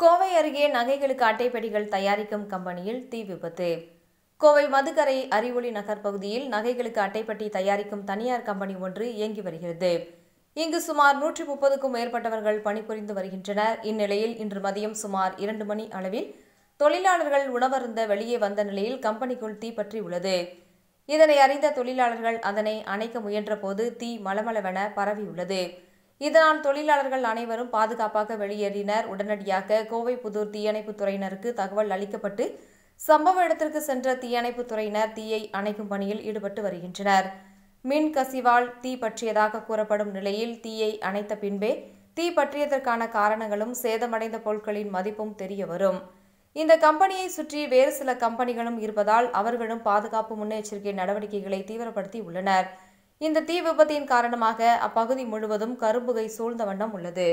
கோவை அருகே நகைகளுக்கு அட்டைப்படிகள் தயாரிக்கும் கம்பெனியில் தீ விபத்து கோவை மதுக்கரை அறிவொளி நகர் பகுதியில் நகைகளுக்கு அட்டைப்பட்டி தயாரிக்கும் தனியார் கம்பெனி ஒன்று இயங்கி வருகிறது இங்கு சுமார் நூற்றி முப்பதுக்கும் மேற்பட்டவர்கள் பணிபுரிந்து வருகின்றனர் இந்நிலையில் இன்று மதியம் சுமார் இரண்டு மணி அளவில் தொழிலாளர்கள் உணவருந்த வெளியே வந்த நிலையில் கம்பெனிக்குள் தீ பற்றி உள்ளது இதனை அறிந்த தொழிலாளர்கள் அதனை அணைக்க முயன்றபோது தீ மலமளவென பரவியுள்ளது இதனால் தொழிலாளர்கள் அனைவரும் பாதுகாப்பாக வெளியேறினர் உடனடியாக கோவை புதூர் தீயணைப்பு துறையினருக்கு தகவல் அளிக்கப்பட்டு சம்பவ இடத்திற்கு சென்ற தீயணைப்பு துறையினர் தீயை அணைக்கும் பணியில் ஈடுபட்டு வருகின்றனர் மின் கசிவால் தீ பற்றியதாக கூறப்படும் நிலையில் தீயை அணைத்த பின்பே தீ பற்றியதற்கான காரணங்களும் சேதமடைந்த பொருட்களின் மதிப்பும் தெரியவரும் இந்த கம்பெனியை சுற்றி வேறு சில கம்பெனிகளும் இருப்பதால் அவர்களும் பாதுகாப்பு முன்னெச்சரிக்கை நடவடிக்கைகளை தீவிரப்படுத்தி உள்ளனர் இந்த தீ விபத்தின் காரணமாக அப்பகுதி முழுவதும் கரும்புகை சூழ்ந்த வண்ணம் உள்ளது